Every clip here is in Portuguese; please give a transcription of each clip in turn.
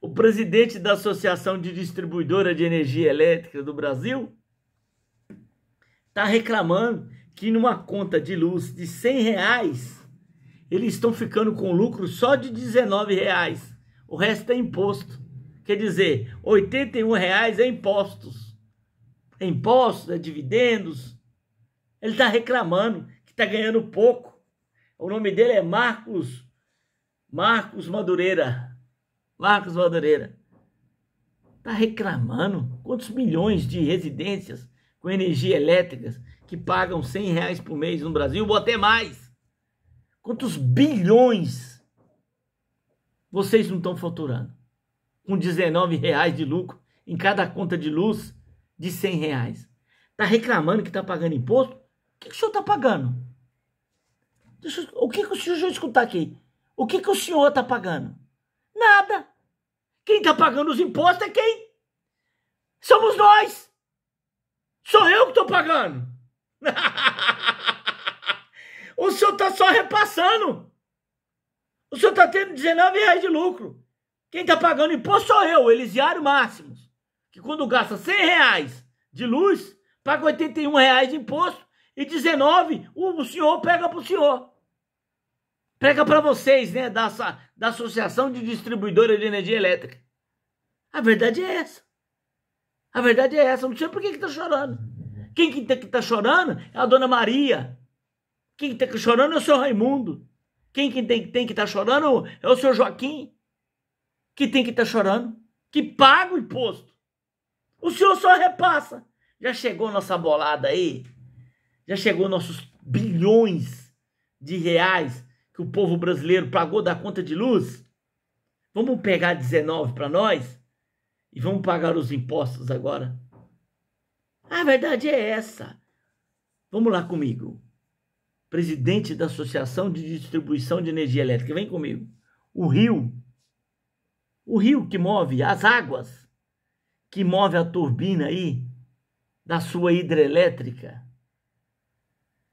o presidente da Associação de Distribuidora de Energia Elétrica do Brasil está reclamando que numa conta de luz de 100 reais, eles estão ficando com lucro só de 19 reais. O resto é imposto. Quer dizer, 81 reais é impostos. É impostos, é dividendos. Ele está reclamando que está ganhando pouco. O nome dele é Marcos, Marcos Madureira. Marcos Valdoreira. Está reclamando quantos milhões de residências com energia elétrica que pagam 100 reais por mês no Brasil, ou até mais. Quantos bilhões vocês não estão faturando? Com 19 reais de lucro em cada conta de luz de 100 reais. Está reclamando que está pagando imposto? O que, que o senhor está pagando? o que, que o senhor, já escutar aqui. O que, que o senhor está pagando? Nada. Quem está pagando os impostos é quem? Somos nós. Sou eu que estou pagando. o senhor está só repassando. O senhor está tendo 19 reais de lucro. Quem está pagando imposto sou eu, Elisiário Máximos. Que quando gasta 100 reais de luz, paga 81 reais de imposto e 19 o senhor pega para o senhor prega para vocês, né, da, da Associação de Distribuidora de Energia Elétrica. A verdade é essa. A verdade é essa. Não sei por que está que tá chorando. Quem que tá, que tá chorando é a Dona Maria. Quem que tá chorando é o seu Raimundo. Quem que tem, tem que tá chorando é o seu Joaquim. Que tem que tá chorando. Que paga o imposto. O senhor só repassa. Já chegou nossa bolada aí? Já chegou nossos bilhões de reais que o povo brasileiro pagou da conta de luz? Vamos pegar 19 para nós e vamos pagar os impostos agora. A verdade é essa. Vamos lá comigo. Presidente da Associação de Distribuição de Energia Elétrica, vem comigo. O rio, o rio que move as águas, que move a turbina aí da sua hidrelétrica,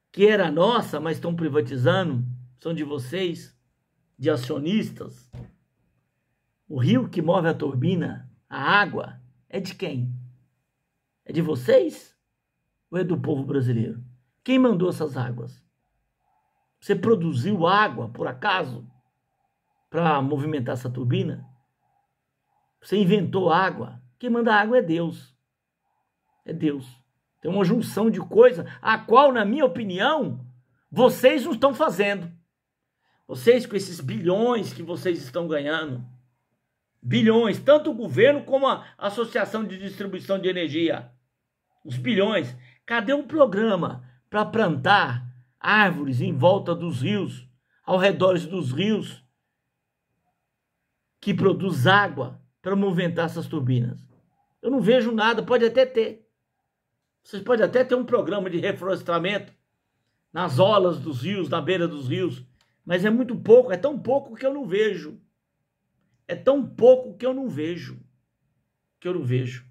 que era nossa, mas estão privatizando são de vocês, de acionistas. O rio que move a turbina, a água, é de quem? É de vocês ou é do povo brasileiro? Quem mandou essas águas? Você produziu água, por acaso, para movimentar essa turbina? Você inventou água? Quem manda água é Deus. É Deus. Tem uma junção de coisas a qual, na minha opinião, vocês não estão fazendo. Vocês com esses bilhões que vocês estão ganhando, bilhões, tanto o governo como a Associação de Distribuição de Energia, os bilhões. Cadê um programa para plantar árvores em volta dos rios, ao redor dos rios, que produz água para movimentar essas turbinas? Eu não vejo nada, pode até ter. Vocês podem até ter um programa de reflorestamento nas olas dos rios, na beira dos rios, mas é muito pouco, é tão pouco que eu não vejo. É tão pouco que eu não vejo. Que eu não vejo.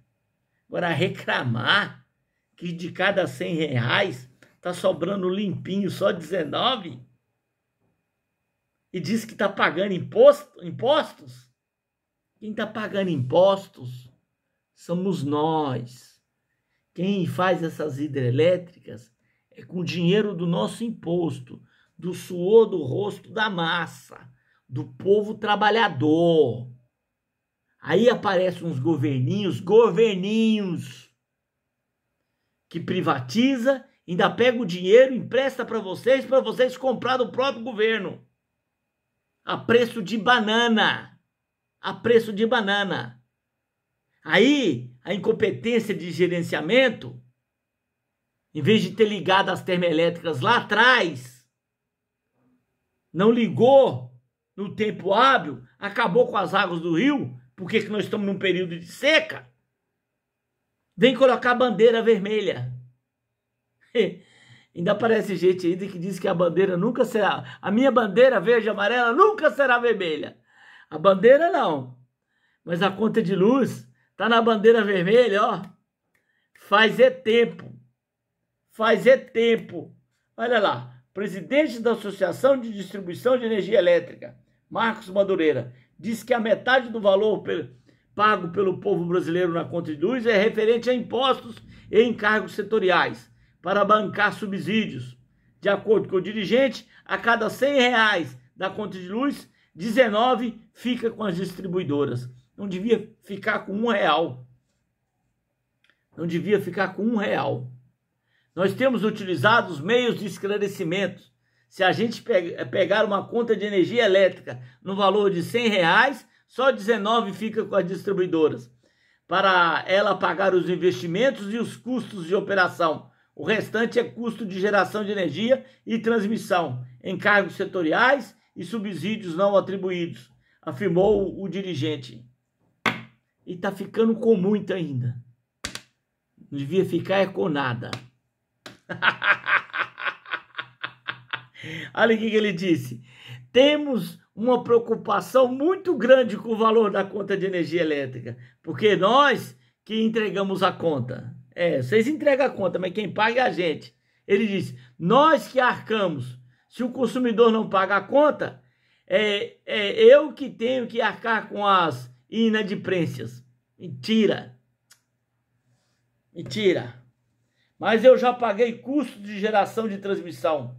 Agora, reclamar que de cada 100 reais tá sobrando limpinho só 19 e diz que tá pagando imposto, impostos? Quem tá pagando impostos somos nós. Quem faz essas hidrelétricas é com o dinheiro do nosso imposto do suor do rosto da massa, do povo trabalhador. Aí aparecem uns governinhos, governinhos, que privatiza, ainda pega o dinheiro, empresta para vocês, para vocês comprar do próprio governo. A preço de banana. A preço de banana. Aí, a incompetência de gerenciamento, em vez de ter ligado as termoelétricas lá atrás, não ligou no tempo hábil, acabou com as águas do rio, porque que nós estamos num período de seca, vem colocar a bandeira vermelha. Ainda aparece gente ainda que diz que a bandeira nunca será, a minha bandeira verde e amarela nunca será vermelha. A bandeira não, mas a conta de luz tá na bandeira vermelha, ó. Fazer é tempo, fazer é tempo. Olha lá, presidente da Associação de Distribuição de Energia Elétrica, Marcos Madureira, diz que a metade do valor pago pelo povo brasileiro na conta de luz é referente a impostos e encargos setoriais para bancar subsídios. De acordo com o dirigente, a cada 100 reais da conta de luz, 19 fica com as distribuidoras. Não devia ficar com um real. Não devia ficar com um real. Nós temos utilizado os meios de esclarecimento. Se a gente eh, pegar uma conta de energia elétrica no valor de 100 reais, só 19 fica com as distribuidoras, para ela pagar os investimentos e os custos de operação. O restante é custo de geração de energia e transmissão, encargos setoriais e subsídios não atribuídos, afirmou o dirigente. E está ficando com muito ainda. Não devia ficar é com nada. Olha o que ele disse. Temos uma preocupação muito grande com o valor da conta de energia elétrica, porque nós que entregamos a conta. É, vocês entregam a conta, mas quem paga é a gente. Ele disse: nós que arcamos. Se o consumidor não paga a conta, é, é eu que tenho que arcar com as inadimplências. Mentira. Mentira. Mas eu já paguei custo de geração de transmissão.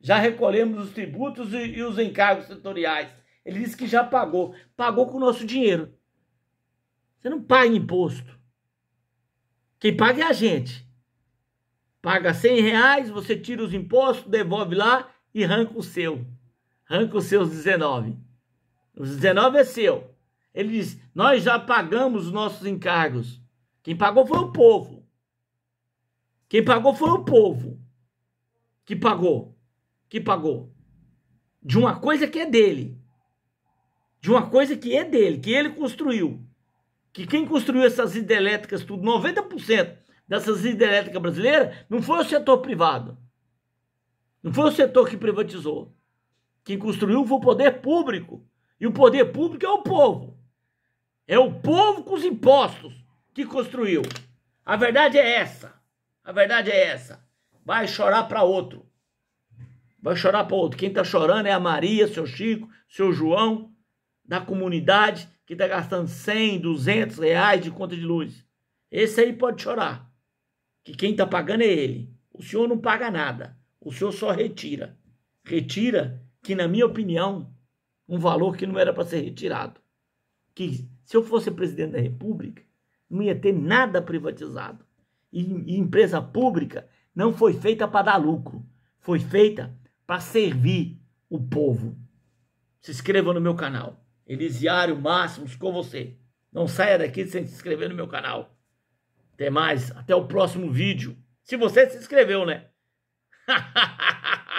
Já recolhemos os tributos e, e os encargos setoriais. Ele disse que já pagou. Pagou com o nosso dinheiro. Você não paga imposto. Quem paga é a gente. Paga 100 reais, você tira os impostos, devolve lá e arranca o seu. Arranca os seus 19. Os 19 é seu. Ele diz: Nós já pagamos os nossos encargos. Quem pagou foi o povo. Quem pagou foi o povo. Que pagou. Que pagou. De uma coisa que é dele. De uma coisa que é dele, que ele construiu. Que quem construiu essas hidrelétricas, tudo, 90% dessas hidrelétricas brasileiras, não foi o setor privado. Não foi o setor que privatizou. Quem construiu foi o poder público. E o poder público é o povo. É o povo com os impostos que construiu. A verdade é essa. A verdade é essa. Vai chorar para outro. Vai chorar para outro. Quem tá chorando é a Maria, seu Chico, seu João, da comunidade, que tá gastando 100, 200 reais de conta de luz. Esse aí pode chorar. Que quem tá pagando é ele. O senhor não paga nada. O senhor só retira. Retira, que na minha opinião, um valor que não era para ser retirado. Que se eu fosse presidente da República, não ia ter nada privatizado e, empresa pública não foi feita para dar lucro, foi feita para servir o povo. Se inscreva no meu canal. Elisiário Máximos com você. Não saia daqui sem se inscrever no meu canal. Até mais, até o próximo vídeo. Se você se inscreveu, né?